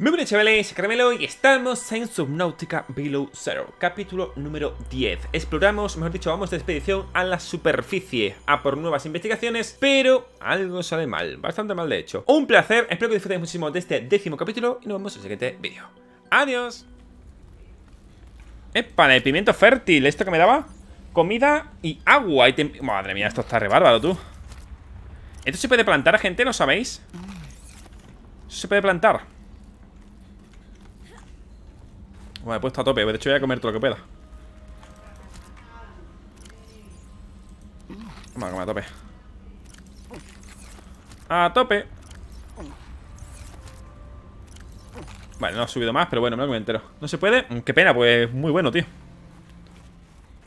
Muy buenas chavales, Caramelo y estamos en Subnautica Below Zero, capítulo número 10. Exploramos, mejor dicho, vamos de expedición a la superficie, a por nuevas investigaciones, pero algo sale mal, bastante mal de hecho. Un placer, espero que disfrutéis muchísimo de este décimo capítulo y nos vemos en el siguiente vídeo. ¡Adiós! ¡Epa, el pimiento fértil! ¿Esto que me daba? Comida y agua y Madre mía, esto está re bárbaro, tú. ¿Esto se puede plantar, gente? ¿No sabéis? ¿Esto se puede plantar? Bueno, he puesto a tope. De hecho, voy a comer todo lo que pueda. Vamos a comer a tope. A tope. Vale, no ha subido más, pero bueno, me lo comí entero. No se puede. Mm, qué pena, pues muy bueno, tío.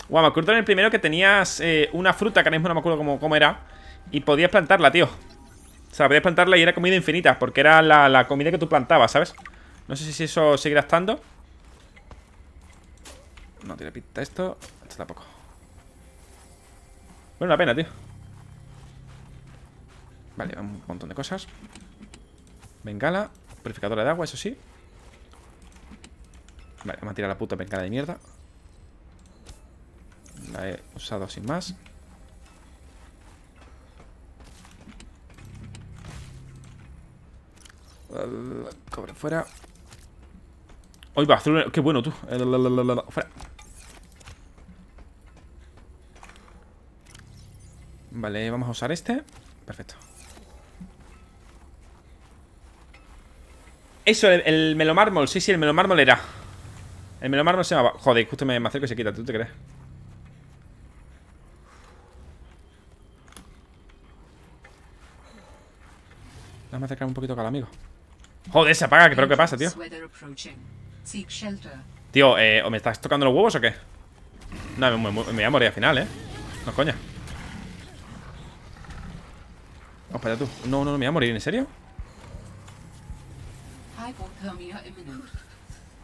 Guau, me acuerdo en el primero que tenías eh, una fruta, que ahora mismo no me acuerdo cómo, cómo, era, y podías plantarla, tío. O sea, podías plantarla y era comida infinita, porque era la, la comida que tú plantabas, ¿sabes? No sé si eso seguirá estando. No tiene pinta esto. Esto tampoco. Bueno, la pena, tío. Vale, un montón de cosas. Bengala. Purificadora de agua, eso sí. Vale, vamos a tirar la puta bengala de mierda. La he usado sin más. Cobre fuera. Hoy va, qué bueno tú. Fuera. Vale, vamos a usar este. Perfecto. Eso, el, melomármol. Sí, sí, el melomármol era. El melomármol se va Joder, justo me, acerco y se quita. ¿Tú te crees? Vamos a acercar un poquito acá al amigo. Joder, se apaga. ¿Qué creo que pasa, tío? Tío, eh, ¿o me estás tocando los huevos o qué? No, me, me voy a morir al final, ¿eh? No, coña. No, no, no, me voy a morir, ¿en serio?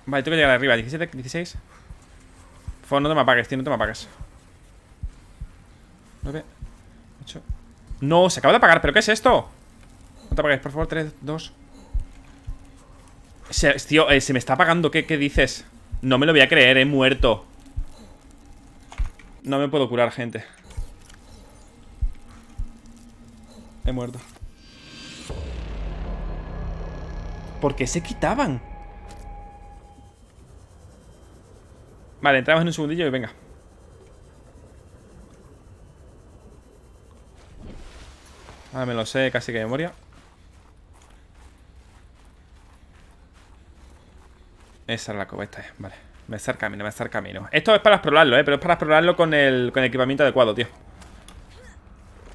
Vale, tengo que llegar arriba. 17, 16. Por no te me apagues, tío, no te me apagues. 9, 8. No, se acaba de apagar, ¿pero qué es esto? No te apagues, por favor, 3, 2. Se, tío, eh, se me está apagando, ¿qué dices? No me lo voy a creer, he muerto. No me puedo curar, gente. He muerto. ¿Por qué se quitaban? Vale, entramos en un segundillo y venga. Ah, me lo sé casi que de memoria. Esa es la cova, esta es, vale. Me está camino, me está estar camino. Esto es para explorarlo, ¿eh? Pero es para explorarlo con el, con el equipamiento adecuado, tío.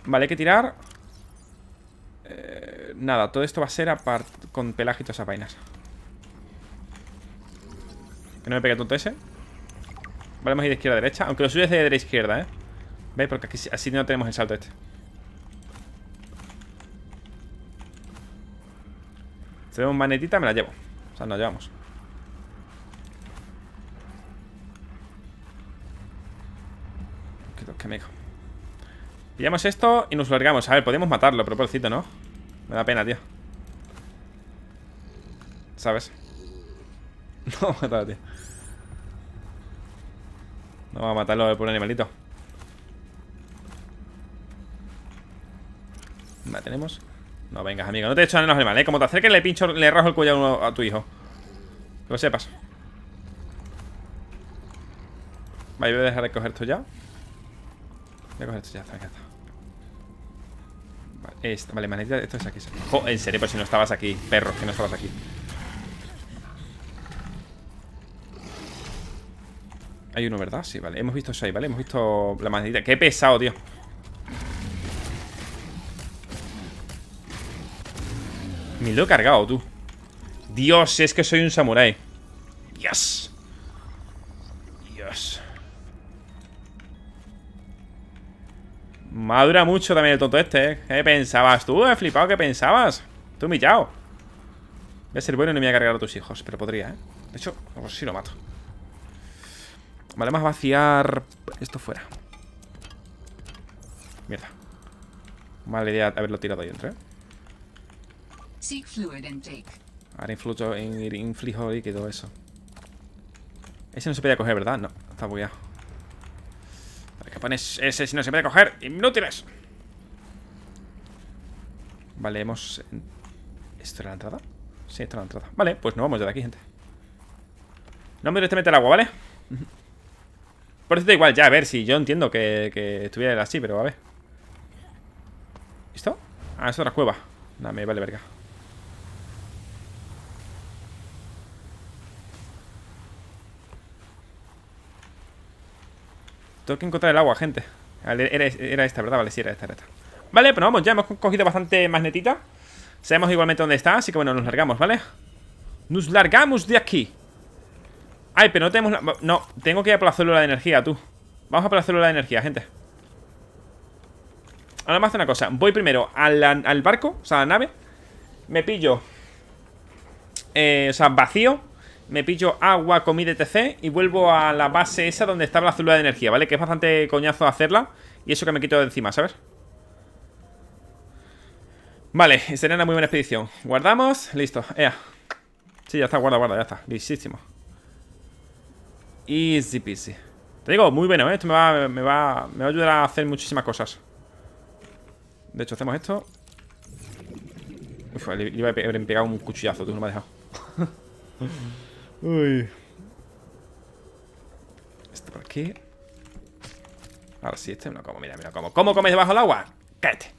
Vale, hay que tirar nada, todo esto va a ser con pelajitos a vainas. Que no me pegue tonto ese. Vale, vamos a ir de izquierda a derecha. Aunque lo suyo es de derecha a izquierda, ¿eh? ¿Veis? Porque aquí, así no tenemos el salto este. Si tenemos manetita, me la llevo. O sea, nos llevamos. qué Pillamos esto y nos largamos. A ver, podemos matarlo, pero pobrecito, ¿no? Me da pena, tío ¿Sabes? No va a tío No va a matarlo el animalito ¿La tenemos? No, vengas, amigo No te eches a los animales, ¿eh? Como te acerques le pincho Le rajo el cuello a, a tu hijo Que lo sepas Vale, voy a dejar de coger esto ya Voy a coger esto ya, está, Vale, esta, esto es aquí. en serio, pues si no estabas aquí, perro, que no estabas aquí. Hay uno, ¿verdad? Sí, vale. Hemos visto eso ahí, ¿vale? Hemos visto la manita. ¡Qué pesado, tío! Me lo he cargado, tú. Dios, es que soy un samurái. Dios. Dios. Madura mucho también el tonto este, ¿eh? ¿Qué pensabas tú? He flipado, ¿qué pensabas? Tú humillado. Voy a ser bueno y no me voy a cargar a tus hijos, pero podría, ¿eh? De hecho, ver si lo mato. Vale, más vaciar esto fuera. Mierda. Mala idea haberlo tirado ahí dentro, ¿eh? Ahora influjo, inflijo eso. Ese no se podía coger, ¿verdad? No, está bugueado que pones ese si no se puede coger. ¡Inútiles! Vale, hemos... ¿Esto era la entrada? Sí, esto era la entrada. Vale, pues nos vamos de aquí, gente. No me directamente al agua, ¿vale? Por eso da igual, ya, a ver, si yo entiendo que, que estuviera así, pero a ver. ¿Listo? Ah, es otra cueva. Dame, vale verga. Tengo que encontrar el agua, gente era, esta, ¿verdad? Vale, sí, era esta, Vale, pero pues vamos, ya hemos cogido bastante magnetita Sabemos igualmente dónde está, así que bueno, nos largamos, ¿vale? Nos largamos de aquí Ay, pero no tenemos No, tengo que ir a por la célula de energía, tú Vamos a por la célula de energía, gente Ahora me hace una cosa Voy primero al, al barco, o sea, a la nave Me pillo eh, O sea, vacío me pillo agua, comida, etc. Y vuelvo a la base esa donde estaba la célula de energía, ¿vale? Que es bastante coñazo hacerla. Y eso que me quito de encima, ¿sabes? Vale, sería una muy buena expedición. Guardamos, listo, ea. Sí, ya está, guarda, guarda, ya está. Listísimo. Easy peasy. Te digo, muy bueno, ¿eh? Esto me va, a ayudar a hacer muchísimas cosas. De hecho, hacemos esto. Uf, le, iba a pegar un cuchillazo, tú no me has dejado. Uy. Esto por aquí. Ahora sí, este no como. Mira, mira cómo, ¿Cómo comes debajo del agua? Cállate.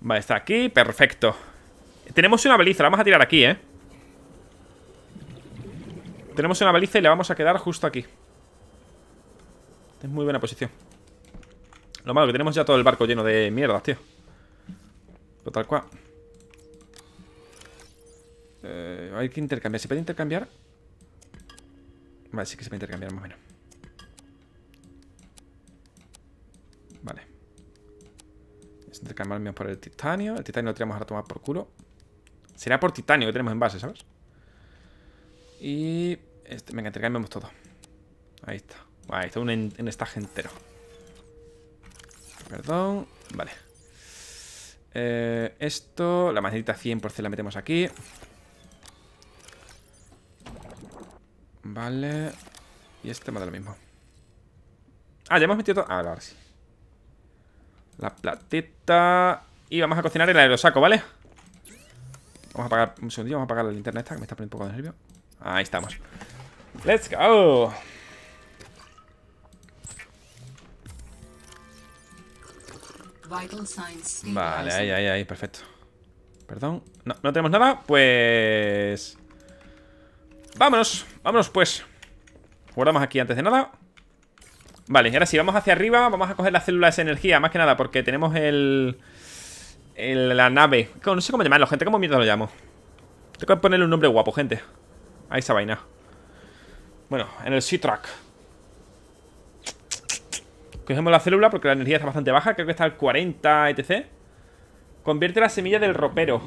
Vale, está aquí. Perfecto. Tenemos una baliza. La vamos a tirar aquí, ¿eh? Tenemos una baliza y la vamos a quedar justo aquí. Es muy buena posición. Lo malo que tenemos ya todo el barco lleno de mierda, tío. Total, tal cual. Eh, hay que intercambiar. ¿Se puede intercambiar? Vale, sí que se puede intercambiar más o menos. Vale. Es menos por el titanio. El titanio lo tenemos ahora a tomar por culo. Será por titanio que tenemos en base, ¿sabes? Y... Este, venga, intercambiamos todo. Ahí está. Ahí está un, estaje entero. Perdón. Vale. Eh, esto, la magnetita 100% la metemos aquí. Vale. Y este me da lo mismo. Ah, ya hemos metido todo. Ah, ahora sí. La platita. Y vamos a cocinar el aerosaco, ¿vale? Vamos a apagar un segundito vamos a apagar la linterna esta que me está poniendo un poco de nervio. Ahí estamos. ¡Let's go! Vale, ahí, ahí, ahí, perfecto. Perdón. No, no tenemos nada, pues... ¡Vámonos! Vámonos pues Guardamos aquí antes de nada Vale, ahora sí, vamos hacia arriba Vamos a coger las células de energía, más que nada Porque tenemos el... la nave No sé cómo llamarlo, gente, ¿cómo mierda lo llamo? Tengo que ponerle un nombre guapo, gente A esa vaina Bueno, en el sea track Cogemos la célula porque la energía está bastante baja Creo que está al 40, etc Convierte la semilla del ropero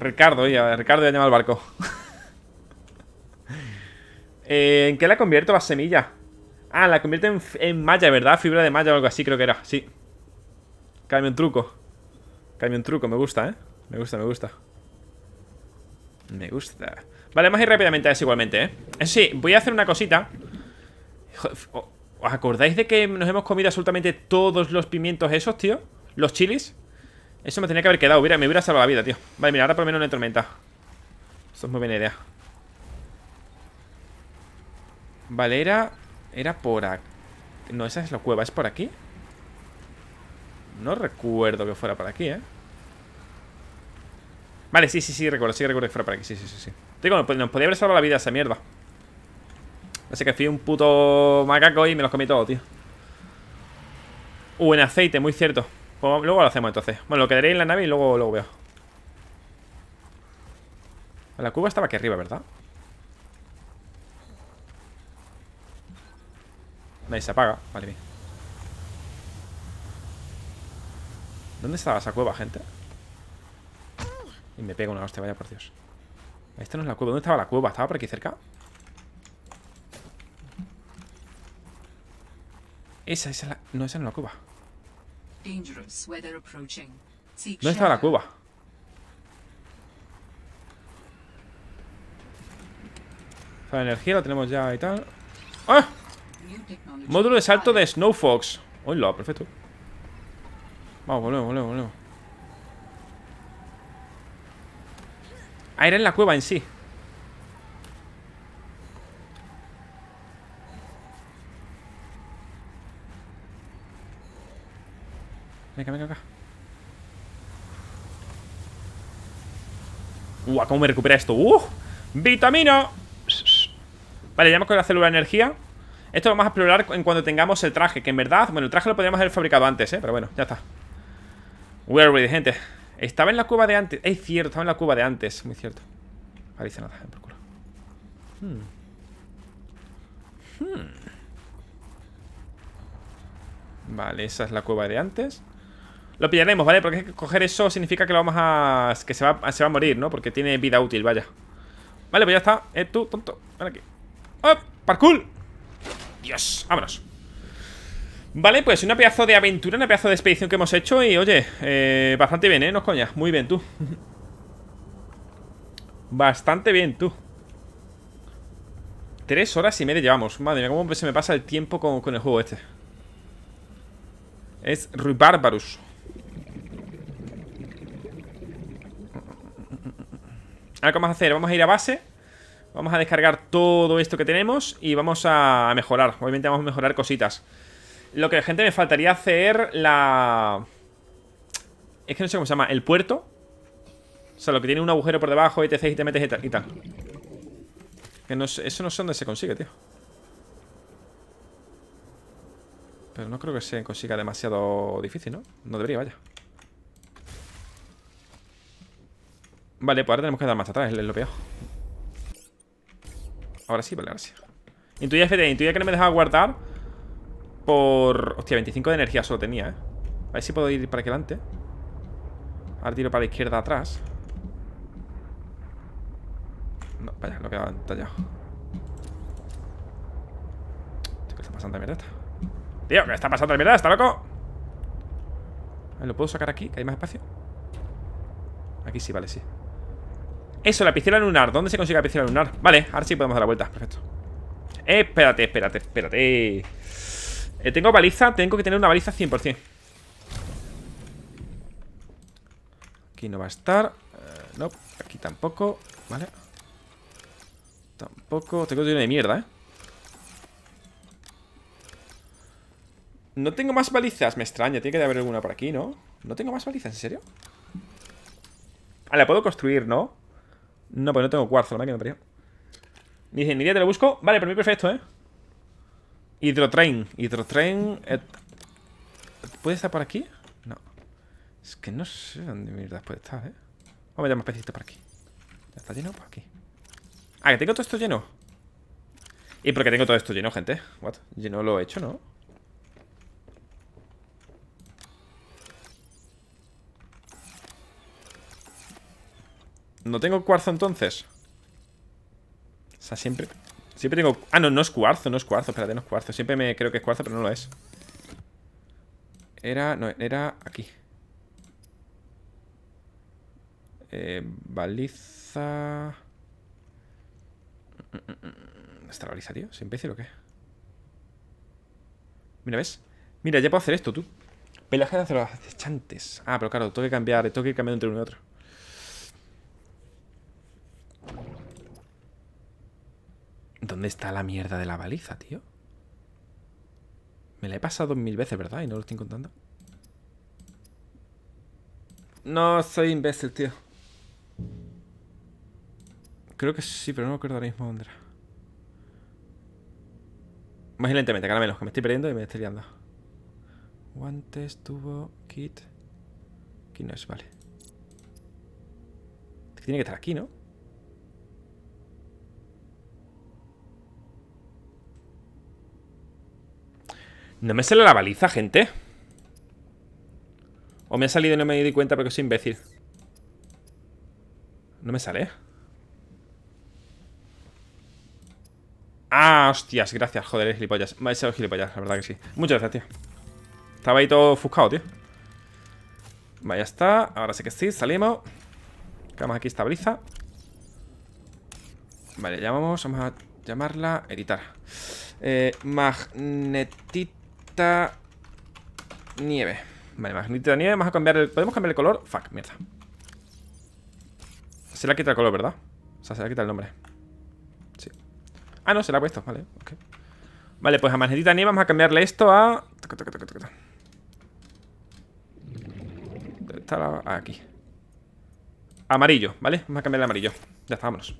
Ricardo, ya, Ricardo ya llama al barco Eh, ¿En qué la convierto la semilla? Ah, la convierto en, en, malla, ¿verdad? Fibra de malla o algo así creo que era, sí Cambio un truco Cambio un truco, me gusta, ¿eh? Me gusta, me gusta Me gusta Vale, vamos a ir rápidamente a eso igualmente, ¿eh? eh sí, voy a hacer una cosita ¿Os acordáis de que nos hemos comido absolutamente todos los pimientos esos, tío? Los chilis Eso me tenía que haber quedado, me hubiera salvado la vida, tío Vale, mira, ahora por lo menos no hay tormenta Esto es muy buena idea Vale, era... Era por aquí. No, esa es la cueva. ¿Es por aquí? No recuerdo que fuera por aquí, ¿eh? Vale, sí, sí, sí, recuerdo. Sí, recuerdo que fuera por aquí. Sí, sí, sí. sí. Digo, nos podía haber salvado la vida esa mierda. Así que fui un puto macaco y me los comí todos, tío. Uh, en aceite, muy cierto. Pues luego lo hacemos entonces. Bueno, lo quedaré en la nave y luego, luego veo. La cueva estaba aquí arriba, ¿verdad? ahí se apaga, Vale, bien. ¿Dónde estaba esa cueva, gente? Y me pega una hostia, vaya por Dios Esta no es la cueva, ¿dónde estaba la cueva? ¿Estaba por aquí cerca? Esa, esa es la... No, esa no es la cueva ¿Dónde estaba la cueva? la energía la tenemos ya y tal ¡Ah! Módulo de salto de Snowfox Fox. Hola, perfecto. Vamos, volvemos, volvemos, volvemos. Ah, era en la cueva en sí. Venga, venga, acá. Uh, ¿cómo me recupera esto? ¡Uh! ¡Vitamina! Vale, ya hemos con la célula de energía. Esto lo vamos a explorar en cuando tengamos el traje Que en verdad, bueno, el traje lo podríamos haber fabricado antes, ¿eh? Pero bueno, ya está We're ready, gente Estaba en la cueva de antes Es cierto, estaba en la cueva de antes Muy cierto Ahí nada, eh, hmm. Hmm. Vale, esa es la cueva de antes Lo pillaremos, ¿vale? Porque coger eso significa que lo vamos a... Que se va, se va a morir, ¿no? Porque tiene vida útil, vaya Vale, pues ya está Eh, tú, tonto Ven aquí ¡Oh! Dios, vámonos Vale, pues una pedazo de aventura, una pedazo de expedición que hemos hecho Y oye, eh, bastante bien, ¿eh? No coñas, muy bien tú Bastante bien tú Tres horas y media llevamos Madre mía, cómo se me pasa el tiempo con, el juego este Es Rubarbarus Ahora qué vamos a hacer, vamos a ir a base Vamos a descargar todo esto que tenemos y vamos a mejorar. Obviamente vamos a mejorar cositas. Lo que, gente, me faltaría hacer la... Es que no sé cómo se llama. El puerto. O sea, lo que tiene un agujero por debajo, etc, y te metes y tal. eso no sé dónde se consigue, tío. Pero no creo que se consiga demasiado difícil, ¿no? No debería, vaya. Vale, pues ahora tenemos que dar más atrás, es lo peor. Ahora sí, vale, ahora sí. Intuía que no me dejaba guardar por... Hostia, 25 de energía solo tenía, ¿eh? A ver si puedo ir para aquí adelante. Ahora tiro para la izquierda atrás. No, vaya, lo que ha tallado. Tío, ¿qué está pasando mierda esta? Tío, ¿qué está pasando de mierda? ¿Está loco? ¿Lo puedo sacar aquí? ¿Que hay más espacio? Aquí sí, vale, sí. Eso, la piscina lunar. ¿Dónde se consigue la piscina lunar? Vale, ahora sí podemos dar la vuelta. Perfecto. Eh, espérate, espérate, espérate. Eh, tengo baliza. Tengo que tener una baliza 100%. Aquí no va a estar. Eh, no, aquí tampoco. Vale. Tampoco. Tengo dinero de mierda, ¿eh? No tengo más balizas, me extraña. Tiene que haber alguna por aquí, ¿no? No tengo más balizas, ¿en serio? Ah, la puedo construir, ¿no? No, pues no tengo cuarzo, la verdad que Me ni idea te lo busco. Vale, pero mí perfecto, ¿eh? Hidrotrain. Hidrotrain. Eh, ¿Puede estar por aquí? No. Es que no sé dónde mierda puede estar, ¿eh? Vamos a llamar pecito por aquí. ¿Ya está lleno? Por aquí. Ah, que tengo todo esto lleno. ¿Y por qué tengo todo esto lleno, gente? What? Lleno lo he hecho, ¿no? ¿No tengo cuarzo entonces? O sea, siempre... Siempre tengo... Ah, no, no es cuarzo, no es cuarzo Espérate, no es cuarzo Siempre me creo que es cuarzo, pero no lo es Era... No, era aquí Eh... Baliza... ¿Está la baliza, tío? ¿Se empieza o qué? Mira, ¿ves? Mira, ya puedo hacer esto, tú Pelaje de acechantes Ah, pero claro, tengo que cambiar Tengo que ir cambiando entre uno y otro ¿Dónde está la mierda de la baliza, tío? Me la he pasado mil veces, ¿verdad? Y no lo estoy contando. No, soy imbécil, tío. Creo que sí, pero no me acuerdo ahora mismo dónde era. Más lentamente, menos, que me estoy perdiendo y me estoy liando. Guantes, tubo, kit. Aquí no es, vale. Tiene que estar aquí, ¿no? No me sale la baliza, gente. O me ha salido y no me di cuenta porque soy imbécil. No me sale. Ah, hostias, gracias, joder, es gilipollas. Me los gilipollas, la verdad que sí. Muchas gracias, tío. Estaba ahí todo ofuscado, tío. Vaya está. Ahora sí que sí, salimos. Quedamos aquí esta baliza Vale, llamamos. Vamos a llamarla editar. Eh, magnetito nieve. Vale, magnetita nieve. Vamos a cambiar el... ¿Podemos cambiar el color? Fuck, mierda. Se le ha quitado el color, ¿verdad? O sea, se le ha quitado el nombre. Sí. Ah, no, se le ha puesto. Vale, Vale, pues a magnetita nieve vamos a cambiarle esto a... Está la... aquí. Amarillo, ¿vale? Vamos a cambiarle a amarillo. Ya está, vámonos.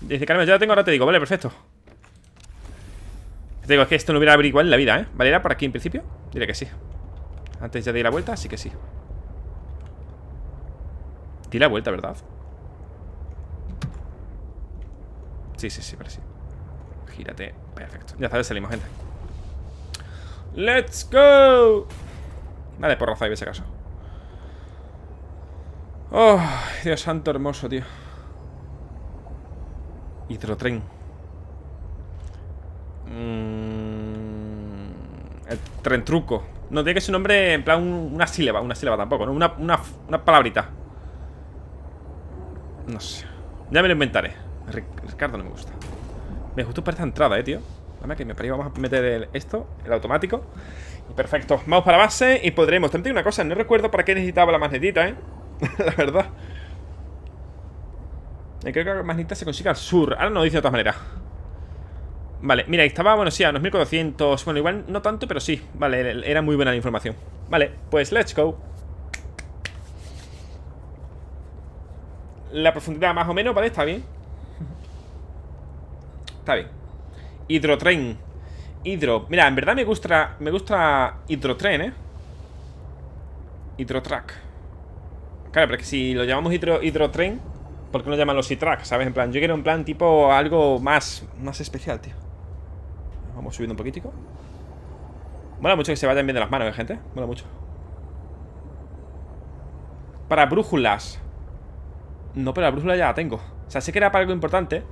Dice, Carmen, ya lo tengo, ahora te digo. Vale, perfecto. Te digo, es que esto no hubiera averiguado en la vida, ¿eh? ¿Vale? ¿Era por aquí en principio? Diré que sí Antes ya di la vuelta, así que sí Di la vuelta, ¿verdad? Sí, sí, sí, parece sí Gírate, perfecto Ya sabes, salimos, gente ¡Let's go! Vale, por raza, en ese caso Oh, Dios santo hermoso, tío Hidrotren Mm, el tren truco. No, tiene que ser un nombre en plan una sílaba, una sílaba tampoco, ¿no? Una, palabrita. No sé. Ya me lo inventaré. Ricardo no me gusta. Me gusta para esta entrada, eh, tío. Dame que me parece. Vamos a meter esto, el automático. Perfecto. Vamos para la base y podremos. También tengo una cosa, no recuerdo para qué necesitaba la magnetita, ¿eh? la verdad. Eh, creo que la magnetita se consigue al sur. Ahora no dice de otra manera. Vale, mira, estaba, bueno, sí, a unos 1400 Bueno, igual no tanto, pero sí Vale, era muy buena la información Vale, pues let's go La profundidad más o menos, ¿vale? Está bien Está bien Hidrotrain Hidro Mira, en verdad me gusta Me gusta hidrotren, ¿eh? Hidrotrack Claro, pero que si lo llamamos hidro, hidrotren ¿Por qué no llaman los e ¿sabes? En plan, yo quiero un plan tipo algo más, más especial, tío Vamos subiendo un poquitico Mola mucho que se vayan bien de las manos, ¿eh, gente? Mola mucho Para brújulas No, pero la brújula ya la tengo O sea, sé que era para algo importante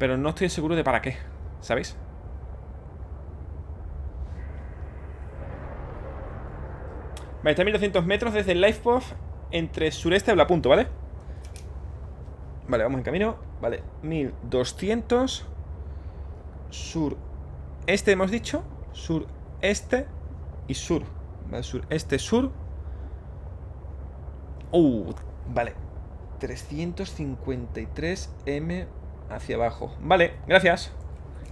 Pero no estoy seguro de para qué ¿Sabéis? Vale, está a 1200 metros desde el Lifeboff Entre sureste y punto, ¿vale? Vale, vamos en camino Vale, 1200 Sur, este hemos dicho, Sur, este y sur. ¿Vale? este sur. Uh, vale. 353M hacia abajo. Vale, gracias.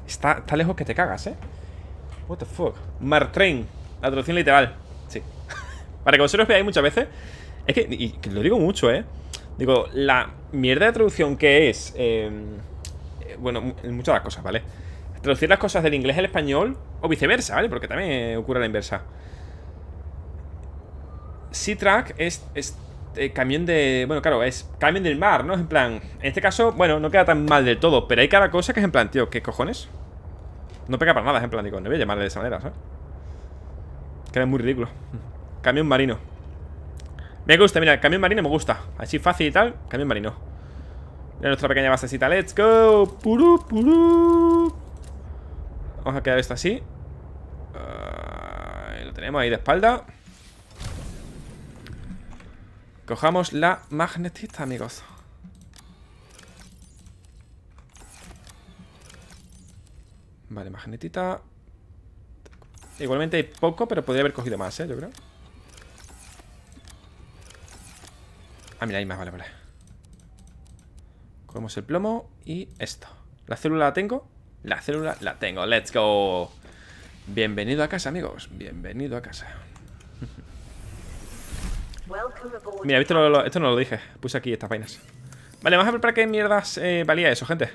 Está, lejos que te cagas, ¿eh? What the fuck. Martrain. La traducción literal. Sí. Para que vosotros veáis muchas veces. Es que, y, lo digo mucho, ¿eh? Digo, la mierda de traducción que es. Em, eh, bueno, muchas de las cosas, ¿vale? Traducir las cosas del inglés al español o viceversa, ¿vale? Porque también ocurre la inversa. Sea track es, es eh, camión de... Bueno, claro, es camión del mar, ¿no? Es en plan... En este caso, bueno, no queda tan mal del todo Pero hay cada cosa que es en plan, tío, ¿qué cojones? No pega para nada, es en plan, digo, no voy a llamarle de esa manera, ¿sabes? Queda muy ridículo Camión marino Me gusta, mira, camión marino me gusta Así fácil y tal, camión marino Mira nuestra pequeña basecita, let's go Purú, purú Vamos a quedar esto así. lo tenemos ahí de espalda. Cojamos la magnetita, amigos. Vale, magnetita. Igualmente hay poco, pero podría haber cogido más, ¿eh? Yo creo. Ah, mira, hay más, vale, vale. Cogemos el plomo y esto. La célula la tengo. La célula la tengo. ¡Let's go! Bienvenido a casa, amigos. Bienvenido a casa. Mira, esto lo, esto no lo dije. Puse aquí estas vainas. Vale, vamos a ver para qué mierdas eh, valía eso, gente.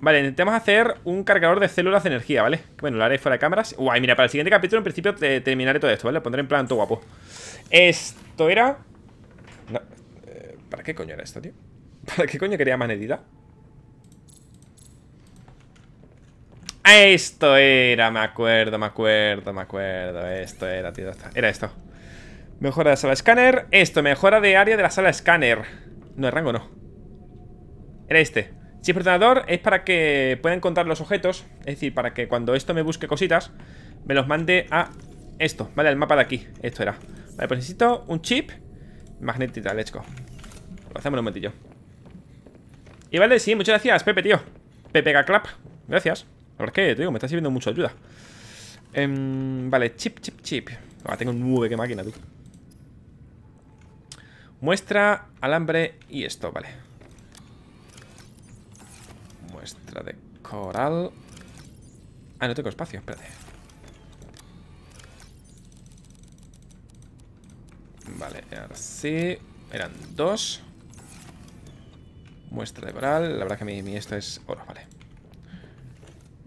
Vale, intentemos hacer un cargador de células de energía, ¿vale? Bueno, lo haré fuera de cámaras. Guay, mira, para el siguiente capítulo en principio terminaré todo esto, ¿vale? Lo pondré en plan todo guapo. Esto era... Eh, ¿Para qué coño era esto, tío? ¿Para qué coño quería más Esto era, me acuerdo, me acuerdo, me acuerdo. Esto era, tío. Era esto. Mejora de la sala escáner. Esto, mejora de área de la sala escáner. No, de rango no. Era este. Chip ordenador es para que pueda encontrar los objetos. Es decir, para que cuando esto me busque cositas, me los mande a esto. Vale, el mapa de aquí. Esto era. Vale, pues necesito un chip. Magnetita, let's go. hacemos un momentillo. Y vale, sí, muchas gracias, Pepe, tío. Pepe Gaclap. Gracias. La es que, te digo, me está sirviendo mucho ayuda. Em, vale, chip, chip, chip. Ah, tengo un nueve, qué máquina, tú. Muestra, alambre y esto, vale. Muestra de coral. Ah, no tengo espacio, espérate. Vale, ahora sí. Eran dos. Muestra de coral. La verdad que mi, esta esto es oro, vale.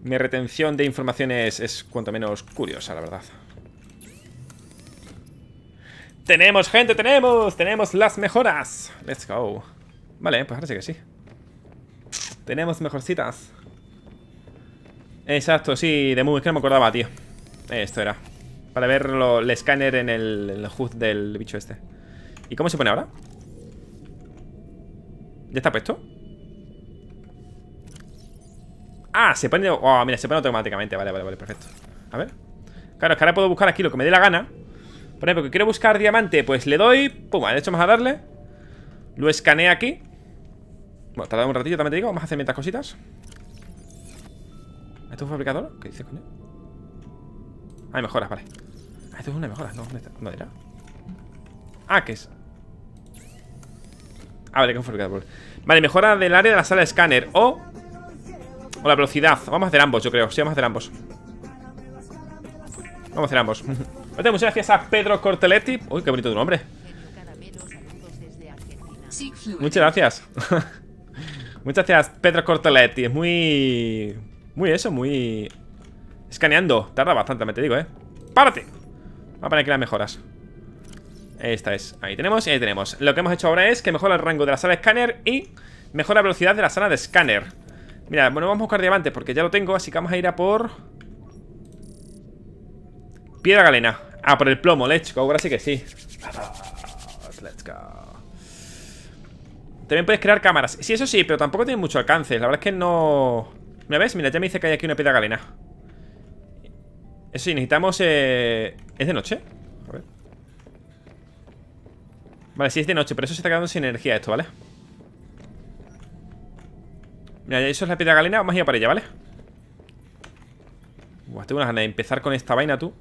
Mi retención de informaciones es, cuanto menos curiosa, la verdad. ¡Tenemos, gente! ¡Tenemos! ¡Tenemos las mejoras! ¡Let's go! Vale, pues ahora sí que sí. Tenemos mejorcitas. Exacto, sí, de muy que no me acordaba, tío. Esto era. Para ver el escáner en el, hood del bicho este. ¿Y cómo se pone ahora? ¿Ya está puesto? Ah, se pone... Oh, mira, se pone automáticamente Vale, vale, vale, perfecto A ver Claro, es que ahora puedo buscar aquí lo que me dé la gana Por ejemplo, que quiero buscar diamante Pues le doy... Pum, de hecho vamos a darle Lo escaneé aquí Bueno, tarda un ratillo, también te digo Vamos a hacer mientras cositas ¿Esto es un fabricador? ¿Qué dice, coño? Ah, hay mejoras, vale Ah, esto es una mejora No, ¿dónde está? era? Ah, ¿qué es? Ah, vale, que es un fabricador Vale, mejora del área de la sala de escáner O o la velocidad Vamos a hacer ambos, yo creo Sí, vamos a hacer ambos Vamos a hacer ambos Muchas gracias a Pedro Corteletti Uy, qué bonito tu nombre Muchas gracias Muchas gracias, Pedro Corteletti Es muy... Muy eso, muy... Escaneando Tarda bastante, me te digo, eh ¡Párate! va a poner aquí las mejoras Esta es Ahí tenemos y ahí tenemos Lo que hemos hecho ahora es que mejora el rango de la sala de escáner Y mejora la velocidad de la sala de escáner Mira, bueno, vamos a buscar diamantes porque ya lo tengo, así que vamos a ir a por... Piedra galena. Ah, por el plomo, let's go, ahora sí que sí. Let's go. También puedes crear cámaras. Sí, eso sí, pero tampoco tiene mucho alcance. La verdad es que no... ¿Me ves? Mira, ya me dice que hay aquí una piedra galena. Eso sí, necesitamos... Eh, ¿Es de noche? A ver. Vale, sí es de noche, pero eso se está quedando sin energía esto, ¿vale? vale Mira, eso es la piedra galena, vamos a ir para ella, ¿vale? Buah, tengo una ganas de empezar con esta vaina, tú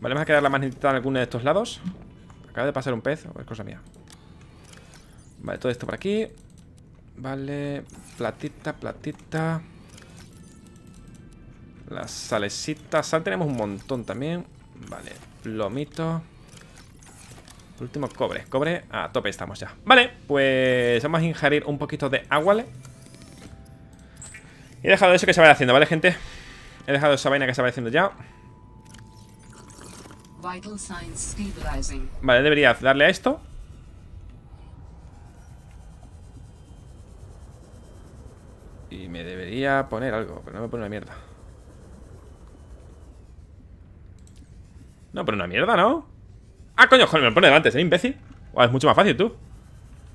Vale, vamos a quedar la magnetita en alguno de estos lados Acaba de pasar un pez, oh, es cosa mía Vale, todo esto por aquí Vale, platita, platita Las salesitas, sal tenemos un montón también Vale, plomito último, cobre, cobre, a tope estamos ya Vale, pues vamos a ingerir un poquito de agua He dejado eso que se va haciendo, ¿vale, gente? He dejado esa vaina que se va haciendo ya. Vale, debería darle a esto. Y me debería poner algo, pero no me pone una mierda. No, pone una mierda, ¿no? Ah, coño, joder, me lo pone delante, ¿eh, imbécil? es mucho más fácil, tú.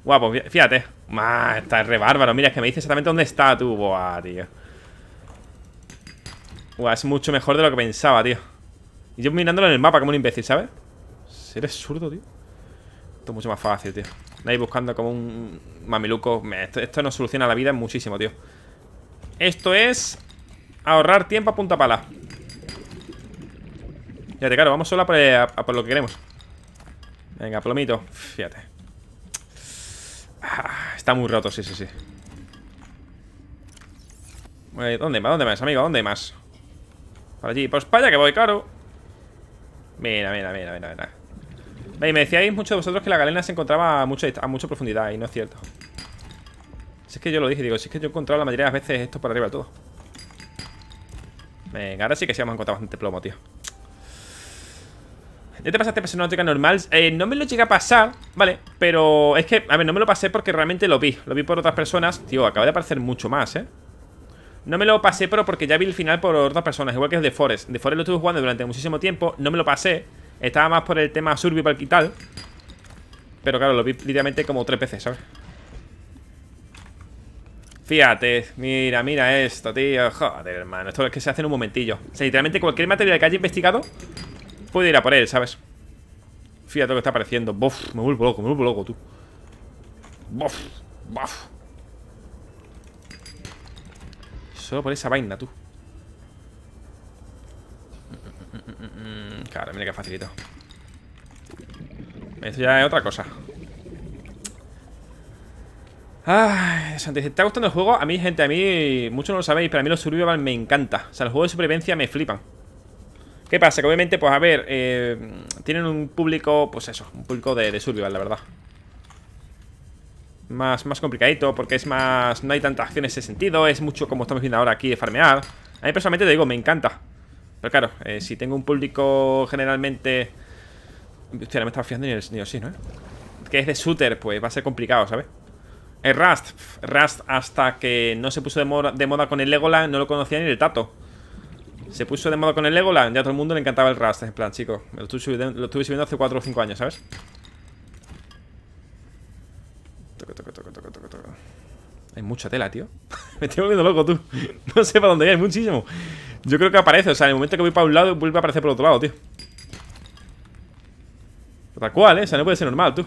Guapo, fíjate. Esta está re bárbaro. Mira, es que me dice exactamente dónde está tú. Buah, tío. Buah, es mucho mejor de lo que pensaba, tío. Y yo mirándolo en el mapa como un imbécil, ¿sabes? Si eres zurdo, tío. Esto es mucho más fácil, tío. Ahí buscando como un mamiluco. Esto, esto nos soluciona la vida muchísimo, tío. Esto es ahorrar tiempo a punta pala. Fíjate, claro, vamos solo por lo que queremos. Venga, plomito. Fíjate. Ah, está muy roto, sí, sí, sí. Eh, ¿Dónde más? ¿Dónde más, amigo? ¿Dónde más? Por allí. Pues España que voy, claro. Mira, mira, mira, mira, mira. Veis, me decíais muchos de vosotros que la galena se encontraba a, mucho, a mucha profundidad y no es cierto. Si es que yo lo dije, digo, si es que yo he encontrado la mayoría de las veces esto por arriba de todo. Venga, ahora sí que sí vamos encontrado bastante plomo, tío. Ya te pasaste normal. Eh, no me lo llega a pasar, ¿vale? Pero es que, a ver, no me lo pasé porque realmente lo vi. Lo vi por otras personas. Tío, acaba de aparecer mucho más, ¿eh? No me lo pasé, pero porque ya vi el final por otras personas, igual que el de Forest. De Forest lo estuve jugando durante muchísimo tiempo, no me lo pasé. Estaba más por el tema survival y tal. Pero claro, lo vi literalmente como tres veces, ¿sabes? Fíjate, mira, mira esto, tío Joder, hermano, esto es que se hace en un momentillo O sea, literalmente cualquier material que haya investigado Puede ir a por él, ¿sabes? Fíjate lo que está apareciendo. me vuelvo loco, me vuelvo loco, tú. Bof, Solo por esa vaina, tú. Claro, mira que facilito. Esto ya es otra cosa. Ay, ¿te está gustando el juego? A mí, gente, a mí, muchos no lo sabéis, pero a mí los survival me encanta. O sea, los juegos de supervivencia me flipan. ¿Qué pasa? Que obviamente, pues a ver, eh, tienen un público, pues eso, un público de, survival, la verdad. Más, más complicadito, porque es más... No hay tanta acción en ese sentido, es mucho como estamos viendo ahora aquí de farmear. A mí personalmente te digo, me encanta. Pero claro, eh, si tengo un público generalmente... Hostia, no me estaba fijando ni, el, señor, sí, ¿no? Que es de shooter, pues va a ser complicado, ¿sabes? El Rust. Rust hasta que no se puso de moda, con el Legoland, no lo conocía ni el Tato. Se puso de moda con el Legoland, ya a todo el mundo le encantaba el Raster en plan, chicos. Lo estuve subiendo, lo estuve hace 4 o 5 años, ¿sabes? Toco, toco, toco, toco, toco, toco. Hay mucha tela, tío. Me estoy volviendo loco, tú. No sé para dónde ir, hay muchísimo. Yo creo que aparece, o sea, en el momento que voy para un lado, vuelve a aparecer por otro lado, tío. Tal cual, ¿eh? O sea, no puede ser normal, tú.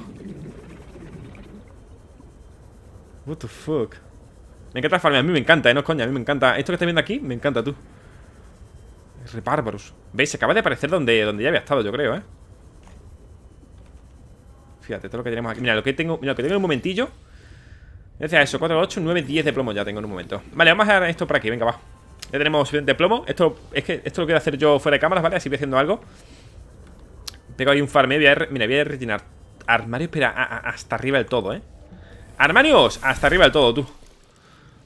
What the fuck. Me encanta farmear, a mí me encanta, ¿eh? No es coña, a mí me encanta. Esto que estás viendo aquí, me encanta, tú. Rebarbarus. ¿Veis? Se acaba de aparecer donde, donde ya había estado, yo creo, ¿eh? Fíjate, todo lo que tenemos aquí. Mira, lo que tengo, lo que tengo en un momentillo. Decía eso, 4, 8, 9, 10 de plomo ya tengo en un momento. Vale, vamos a dejar esto por aquí, venga, va. Ya tenemos suficiente plomo. Esto es que esto lo quiero hacer yo fuera de cámaras, ¿vale? Así voy haciendo algo. Pego ahí un farm, eh, mira, voy a rellenar armarios, espera, hasta arriba del todo, ¿eh? Armarios, hasta arriba del todo, tú.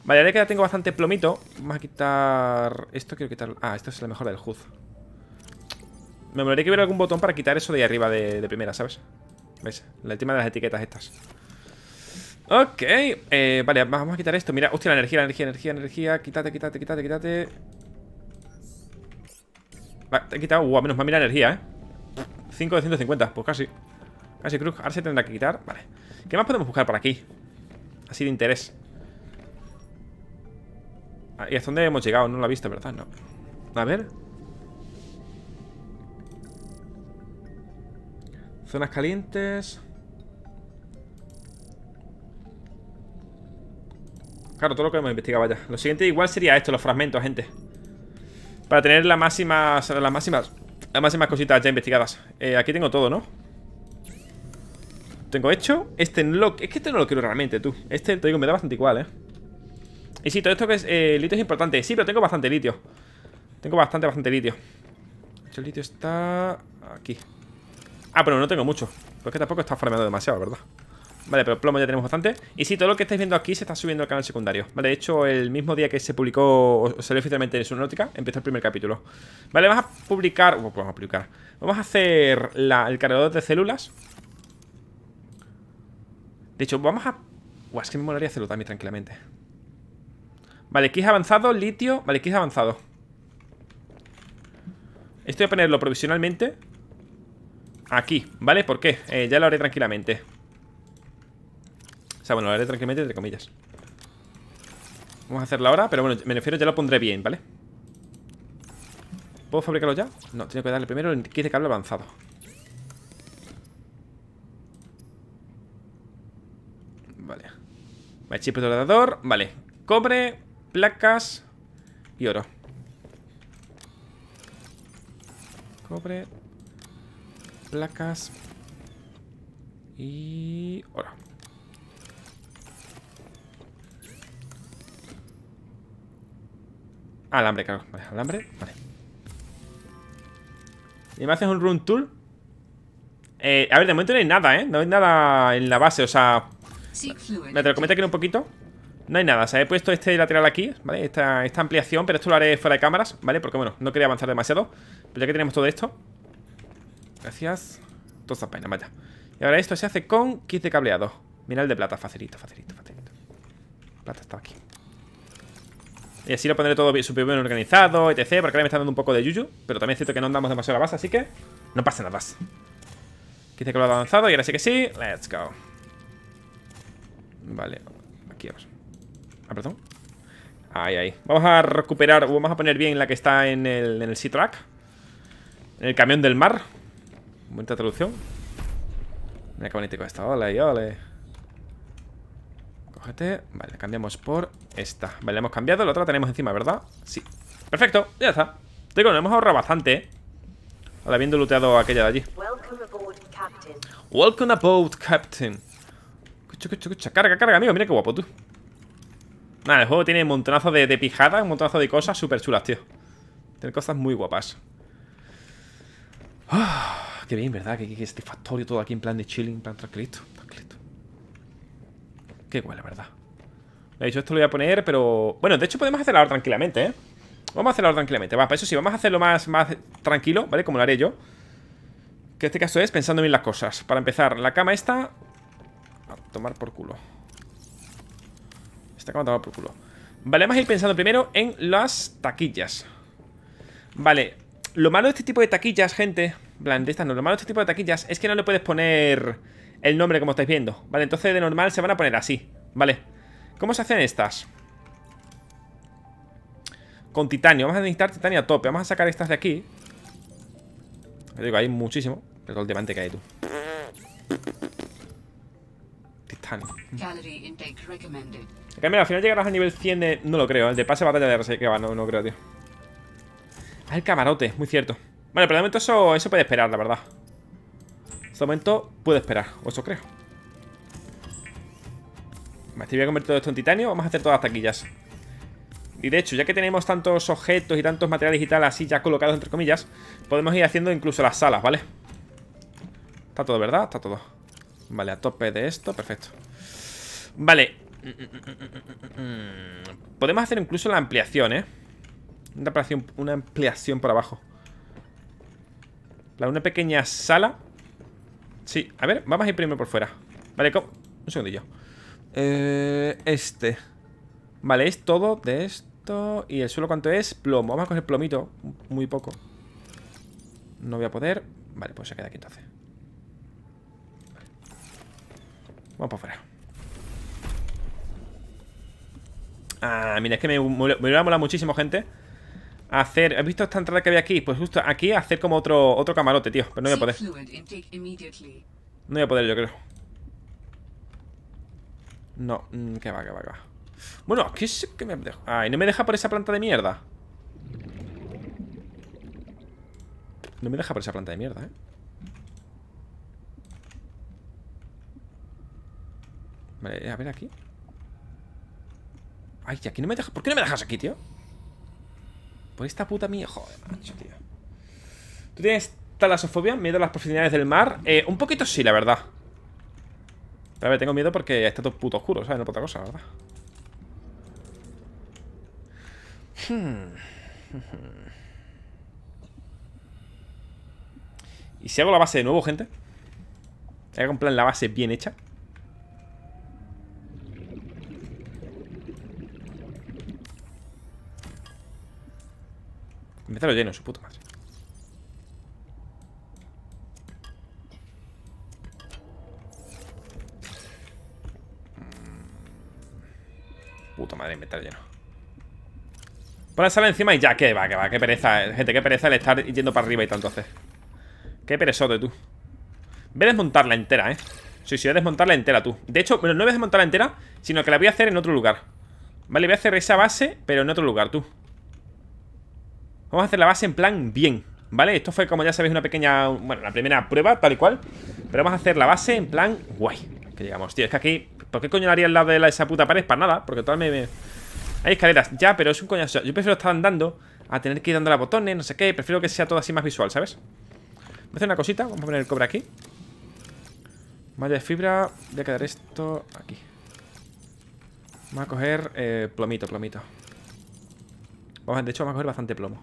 Vale, ahora que ya tengo bastante plomito Vamos a quitar... Esto quiero quitar... Ah, esto es la mejor del HUD Me molaría que hubiera algún botón para quitar eso de ahí arriba de, primera, ¿sabes? ¿Ves? La última de las etiquetas estas Ok, eh, vale, vamos a quitar esto Mira, hostia, la energía, la energía, energía, energía Quítate, quítate, quítate, quítate te he quitado, uh, menos mal, mira la energía, ¿eh 5 de 150, pues casi Casi cruz, ahora se tendrá que quitar Vale, ¿qué más podemos buscar por aquí? Así de interés Ah, ¿Y hasta dónde hemos llegado? No lo la visto, ¿verdad? No. A ver. Zonas calientes. Claro, todo lo que hemos investigado ya. Lo siguiente igual sería esto, los fragmentos, gente. Para tener las máximas. Las máximas. Las máximas cositas ya investigadas. Eh, aquí tengo todo, ¿no? Tengo hecho. Este lock Es que este no lo quiero realmente, tú. Este, te digo, me da bastante igual, eh. Y sí, todo esto que es el eh, litio es importante. Sí, pero tengo bastante litio. Tengo bastante, bastante litio. El litio está aquí. Ah, pero no tengo mucho. Porque tampoco está farmeando demasiado, ¿verdad? Vale, pero plomo ya tenemos bastante. Y sí, todo lo que estáis viendo aquí se está subiendo al canal secundario. Vale, de hecho, el mismo día que se publicó, o salió oficialmente en Subnautica, empezó el primer capítulo. Vale, vamos a publicar... vamos a publicar. Vamos a hacer el cargador de células. De hecho, vamos a... Uah, es que me molaría hacerlo también tranquilamente. Vale, X avanzado, litio Vale, X avanzado Esto voy a ponerlo provisionalmente Aquí, ¿vale? ¿Por qué? Eh, ya lo haré tranquilamente O sea, bueno, lo haré tranquilamente entre comillas Vamos a hacerlo ahora Pero bueno, me refiero, ya lo pondré bien, ¿vale? ¿Puedo fabricarlo ya? No, tengo que darle primero el kit de cable avanzado Vale Vale, chip Vale, cobre placas y oro. Cobre, placas y oro. Alambre, claro. Vale, alambre, vale. ¿Y me haces un run tool? Eh, a ver, de momento no hay nada, ¿eh? No hay nada en la base, o sea... Me te lo comete aquí un poquito. No hay nada, o sea, he puesto este lateral aquí, ¿vale? Esta, ampliación, pero esto lo haré fuera de cámaras, ¿vale? Porque, bueno, no quería avanzar demasiado Pero ya que tenemos todo esto Gracias Todo pena, vaya Y ahora esto se hace con 15 cableado Mineral de plata, facilito, facilito, facilito Plata está aquí Y así lo pondré todo súper bien organizado, etc Porque ahora me está dando un poco de yuyu Pero también es cierto que no andamos demasiado a la base, así que No pasa nada más de ha avanzado, y ahora sí que sí Let's go Vale, aquí vamos Ah, perdón. Ahí, ahí. Vamos a recuperar, vamos a poner bien la que está en el, en el sea track En el camión del mar. Buena traducción. Mira qué bonito esta. Ole, ole. Cógete. Vale, cambiamos por esta. Vale, la hemos cambiado. La otra la tenemos encima, ¿verdad? Sí. Perfecto, ya está. digo, nos hemos ahorrado bastante, ¿eh? habiendo looteado aquella de allí. Welcome aboard, Captain. Welcome aboard, Captain. Cucha, cucha, cucha. Carga, carga, amigo. Mira qué guapo tú. Nada, el juego tiene un montonazo de, de pijadas, un montonazo de cosas súper chulas, tío. Tiene cosas muy guapas. Ah, qué bien, ¿verdad? Que este factorio todo aquí en plan de chilling, en plan tranquilito. tranquilito. Qué guay, la verdad. He hecho, esto lo voy a poner, pero... Bueno, de hecho podemos hacerlo ahora tranquilamente, ¿eh? Vamos a hacerlo ahora tranquilamente. Va, para eso sí, vamos a hacerlo más, más tranquilo, ¿vale? Como lo haré yo. Que este caso es pensando bien las cosas. Para empezar, la cama esta... A tomar por culo. Está como por culo. Vale, vamos a ir pensando primero en las taquillas. Vale, lo malo de este tipo de taquillas, gente plan, de estas no, lo malo de este tipo de taquillas es que no le puedes poner el nombre como estáis viendo Vale, entonces de normal se van a poner así, ¿vale? ¿Cómo se hacen estas? Con titanio, vamos a necesitar titanio a tope Vamos a sacar estas de aquí digo, hay muchísimo Pero el diamante que hay, tú al final llegarás al nivel 100 de... No lo creo, el ¿eh? de pase de batalla de va no, no creo, tío. Ah, el camarote, muy cierto. Vale, pero de momento eso, eso puede esperar, la verdad. De momento puede esperar, o eso creo. Me este voy a convertir todo esto en titanio, vamos a hacer todas las taquillas. Y de hecho, ya que tenemos tantos objetos y tantos materiales y así ya colocados entre comillas, podemos ir haciendo incluso las salas, ¿vale? Está todo, ¿verdad? Está todo. Vale, a tope de esto, perfecto Vale Podemos hacer incluso la ampliación, ¿eh? Una ampliación, una ampliación por abajo Una pequeña sala Sí, a ver, vamos a ir primero por fuera Vale, un segundillo eh, Este Vale, es todo de esto Y el suelo cuánto es? Plomo, vamos a coger plomito Muy poco No voy a poder Vale, pues se queda aquí entonces Vamos para afuera. Ah, mira, es que me, hubiera molado muchísimo, gente. Hacer. ¿Has visto esta entrada que había aquí? Pues justo aquí hacer como otro, otro camarote, tío. Pero no voy a poder. No voy a poder, yo creo. No, mm, que va, que va, que va. Bueno, ¿qué es que me dejo, Ay, no me deja por esa planta de mierda. No me deja por esa planta de mierda, eh. Vale, a ver aquí. Ay, aquí no me dejas. ¿Por qué no me dejas aquí, tío? Por esta puta mía. Joder, macho, tío. ¿Tú tienes talasofobia? ¿Miedo a las profundidades del mar? Eh, un poquito sí, la verdad. Pero a ver, tengo miedo porque está todo puto oscuro, ¿sabes? No por otra cosa, la verdad. Hmm. ¿Y si hago la base de nuevo, gente? Hago un plan la base bien hecha. Inventar lleno, su puta madre. Mm. Puta madre, inventario lleno. Pon la sala encima y ya, que va, que va, qué pereza, eh. gente, qué pereza el estar yendo para arriba y tanto hacer. Qué perezote tú. Voy a desmontarla entera, eh. Sí, sí, voy a desmontarla entera tú. De hecho, bueno, no voy a desmontarla entera, sino que la voy a hacer en otro lugar. Vale, voy a hacer esa base, pero en otro lugar tú. Vamos a hacer la base en plan bien, ¿vale? Esto fue, como ya sabéis, una pequeña... Bueno, la primera prueba, tal y cual Pero vamos a hacer la base en plan guay Que llegamos, tío, es que aquí... ¿Por qué coño haría al lado de esa puta pared? Para nada, porque totalmente, Hay escaleras, ya, pero es un coñazo Yo prefiero estar andando a tener que ir dando a botones, no sé qué Prefiero que sea todo así más visual, ¿sabes? Voy a hacer una cosita, vamos a poner el cobre aquí Malla de fibra, voy a quedar esto aquí Vamos a coger eh, plomito, plomito Vamos, de hecho vamos a coger bastante plomo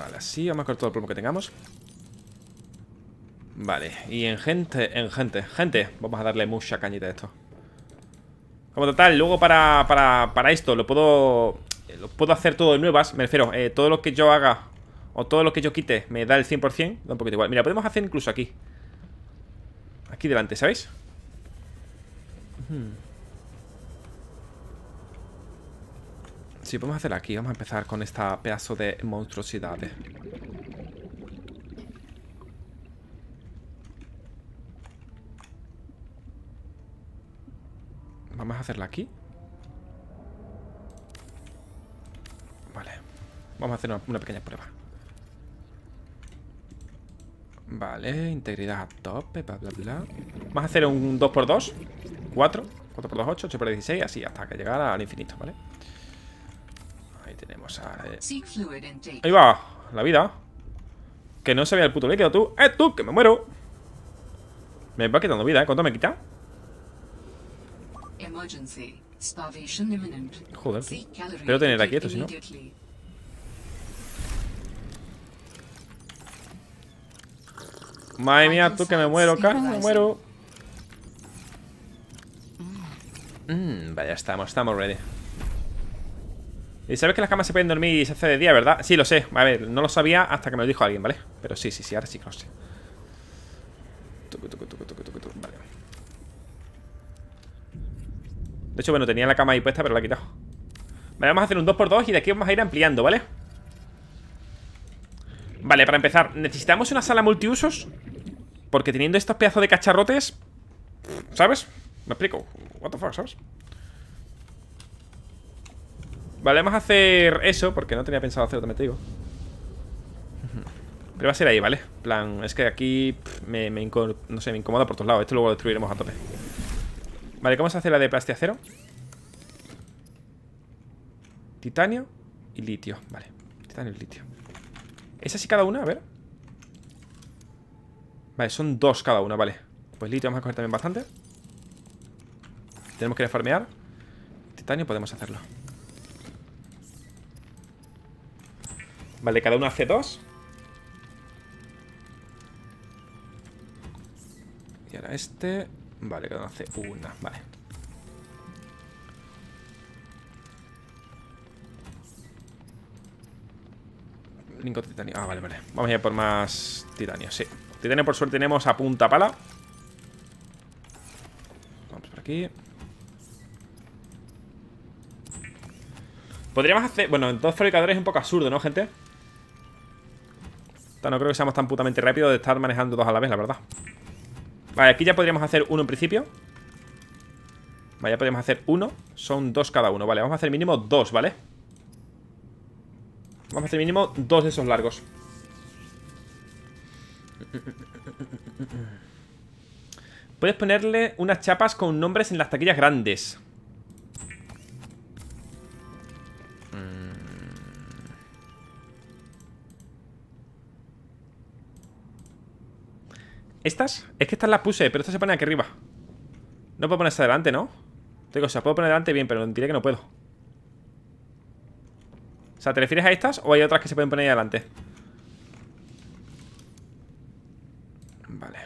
Vale, así vamos a cortar todo el plomo que tengamos. Vale, y en gente, en gente, gente, vamos a darle mucha cañita a esto. Como total, luego para, para, esto lo puedo lo puedo hacer todo de nuevas, me refiero, eh, todo lo que yo haga o todo lo que yo quite me da el 100%, da un poquito igual. Mira, podemos hacer incluso aquí. Aquí delante, ¿sabéis? Hmm. Sí, vamos a hacer aquí. Vamos a empezar con esta pedazo de monstruosidades. Vamos a hacerla aquí. Vale. Vamos a hacer una, pequeña prueba. Vale, integridad a tope, bla, bla, bla. Vamos a hacer un 2x2, 4, 4x2, 8, 8x16, así hasta que llegara al infinito, ¿vale? vale tenemos a... Eh, Ahí va, la vida. Que no se vea el puto líquido tú. ¡Eh, tú! ¡Que me muero! Me va quitando vida, ¿eh? ¿Cuánto me quita? Joder. pero tener aquí esto, no. Madre mía, tú que me muero, cara, me muero. Mmm, vaya, estamos, estamos ready. ¿Sabes que las camas se pueden dormir y se hace de día, verdad? Sí, lo sé. A ver, no lo sabía hasta que me lo dijo alguien, ¿vale? Pero sí, sí, sí, ahora sí que lo sé. Vale. De hecho, bueno, tenía la cama ahí puesta, pero la he quitado. Vale, vamos a hacer un 2x2 y de aquí vamos a ir ampliando, ¿vale? Vale, para empezar, necesitamos una sala multiusos. Porque teniendo estos pedazos de cacharrotes... ¿Sabes? Me explico. What the fuck, ¿sabes? Vale, vamos a hacer eso Porque no tenía pensado hacerlo, te digo Pero va a ser ahí, ¿vale? plan, es que aquí me, no sé, me incomoda por todos lados Esto luego lo destruiremos a tope Vale, ¿cómo se hace la de Cero? Titanio y litio Vale, titanio y litio ¿Es así cada una? A ver Vale, son dos cada una, vale Pues litio vamos a coger también bastante Tenemos que ir farmear Titanio podemos hacerlo Vale, cada uno hace dos. Y ahora este... Vale, cada uno hace una. Vale. Lingot titanio. Ah, vale, vale. Vamos a ir por más titanio, sí. Titanio, por suerte, tenemos a punta pala. Vamos por aquí. Podríamos hacer... Bueno, en dos fabricadores es un poco absurdo, ¿no, gente? No creo que seamos tan putamente rápidos de estar manejando dos a la vez, la verdad Vale, aquí ya podríamos hacer uno en principio Vale, ya podríamos hacer uno Son dos cada uno, vale, vamos a hacer mínimo dos, ¿vale? Vamos a hacer mínimo dos de esos largos Puedes ponerle unas chapas con nombres en las taquillas grandes Estas, es que estas las puse, pero estas se ponen aquí arriba No puedo ponerse adelante, ¿no? Digo, o sea, puedo poner adelante bien, pero diré que no puedo O sea, ¿te refieres a estas o hay otras que se pueden poner ahí adelante? Vale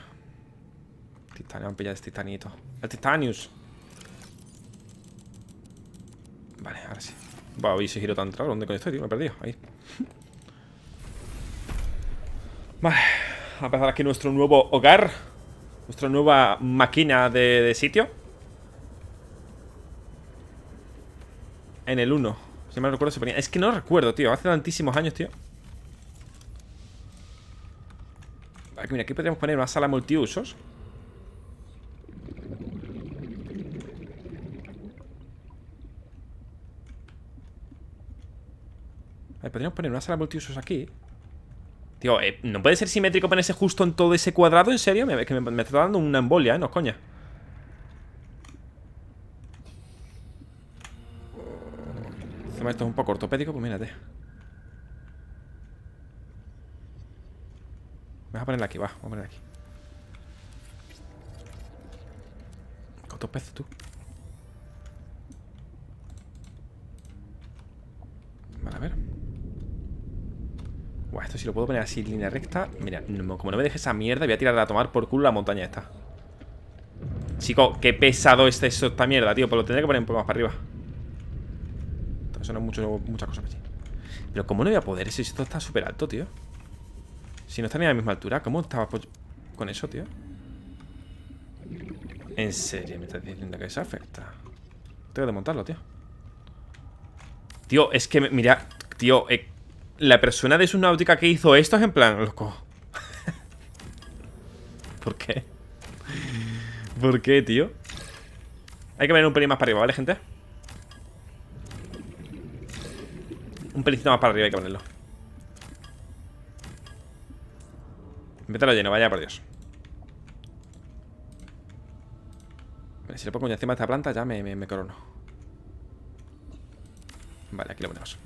Titanio, vamos a pillar este titanito El titanius Vale, ahora sí Voy y ese giro tan raro, ¿dónde coño estoy, tío? Me he perdido, ahí Vale a pasar aquí nuestro nuevo hogar Nuestra nueva máquina de, sitio En el 1 Si me recuerdo Es que no recuerdo, tío Hace tantísimos años, tío Aquí, mira, aquí podríamos poner una sala multiusos podríamos poner una sala multiusos aquí eh, ¿no puede ser simétrico ponerse justo en todo ese cuadrado? ¿En serio? Me, que me, está dando una embolia, ¿eh? No, coña. esto es un poco ortopédico, pues mírate. Voy a ponerla aquí, va, vamos a ponerla aquí. ¿Cuántos peces tú? Vale, a ver esto si lo puedo poner así, en línea recta. Mira, como no me deje esa mierda, voy a tirar a tomar por culo la montaña esta. Chico, qué pesado es eso, esta mierda, tío. Pues lo tendría que poner un poco más para arriba. son mucho, muchas cosas así. Pero ¿cómo no voy a poder si esto está súper alto, tío? Si no está ni a la misma altura, ¿cómo estaba pues con eso, tío? ¿En serio me estás diciendo que se afecta? Tengo que desmontarlo, tío. Tío, es que, mira, tío, eh, la persona de náutica que hizo esto es en plan, loco. ¿Por qué? ¿Por qué, tío? Hay que poner un pelín más para arriba, ¿vale, gente? Un pelín más para arriba hay que ponerlo. Métalo lleno, vaya por Dios. Vale, si le pongo encima de esta planta ya me, me corono. Vale, aquí lo ponemos.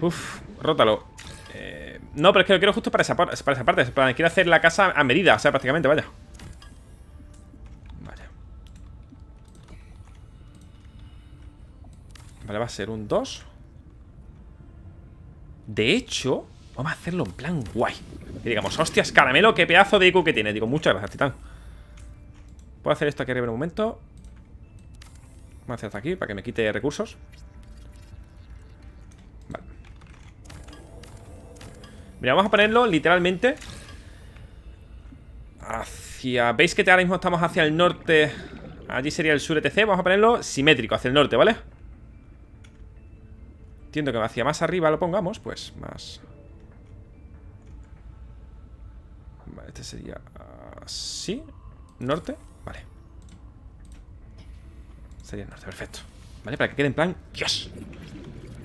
Uf, rótalo. Eh, no, pero es que lo quiero justo para esa, parte. Para, quiero hacer la casa a medida, o sea, prácticamente, vaya. Vale. Vale, va a ser un 2. De hecho, vamos a hacerlo en plan guay. Y digamos, hostias, caramelo, qué pedazo de IQ que tiene. Digo, muchas gracias, titán. Puedo hacer esto aquí arriba en un momento. Vamos a hacer hasta aquí para que me quite recursos. Mira, vamos a ponerlo literalmente Hacia... ¿Veis que ahora mismo estamos hacia el norte? Allí sería el sur ETC Vamos a ponerlo simétrico, hacia el norte, ¿vale? Entiendo que hacia más arriba lo pongamos Pues más... Vale, este sería así Norte, vale Sería el norte, perfecto Vale, para que quede en plan... ¡Dios!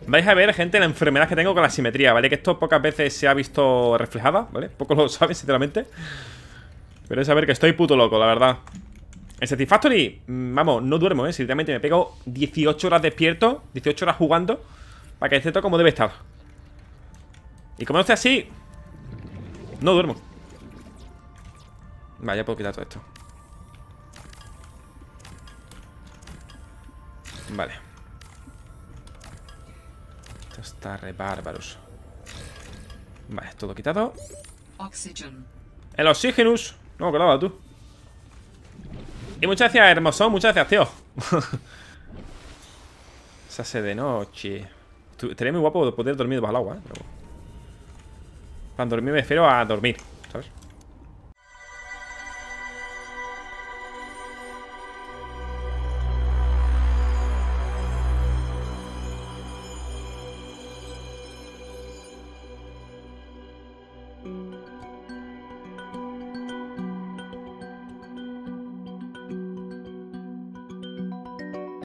Vais a ver, gente, la enfermedad que tengo con la simetría, ¿vale? Que esto pocas veces se ha visto reflejada, ¿vale? Poco lo saben, sinceramente Pero es saber que estoy puto loco, la verdad En Satisfactory, mm, vamos, no duermo, ¿eh? Sinceramente me pego 18 horas despierto 18 horas jugando Para que esté todo como debe estar Y como no esté así No duermo Vale, ya puedo quitar todo esto Vale está re bárbaros. Vale, todo quitado. El oxígeno No lo tú. Y muchas gracias, hermoso. Muchas gracias, tío. Se hace de noche. Estaría muy guapo poder dormir bajo el agua, ¿eh? Para dormir me refiero a dormir, ¿sabes?